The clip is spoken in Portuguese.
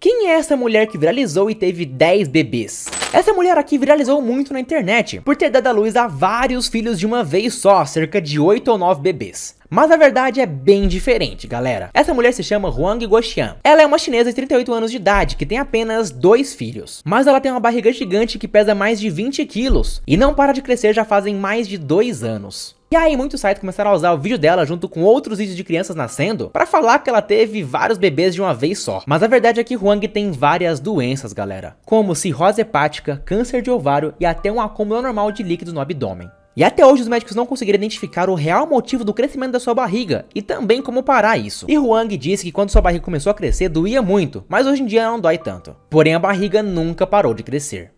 Quem é essa mulher que viralizou e teve 10 bebês? Essa mulher aqui viralizou muito na internet por ter dado à luz a vários filhos de uma vez só, cerca de 8 ou 9 bebês. Mas a verdade é bem diferente, galera. Essa mulher se chama Huang Guoxian. Ela é uma chinesa de 38 anos de idade que tem apenas dois filhos. Mas ela tem uma barriga gigante que pesa mais de 20 quilos e não para de crescer já fazem mais de dois anos. E aí muitos sites começaram a usar o vídeo dela junto com outros vídeos de crianças nascendo para falar que ela teve vários bebês de uma vez só. Mas a verdade é que Huang tem várias doenças, galera, como cirrose hepática, câncer de ovário e até um acúmulo anormal de líquidos no abdômen. E até hoje os médicos não conseguiram identificar o real motivo do crescimento da sua barriga e também como parar isso. E Huang disse que quando sua barriga começou a crescer doía muito, mas hoje em dia não dói tanto. Porém a barriga nunca parou de crescer.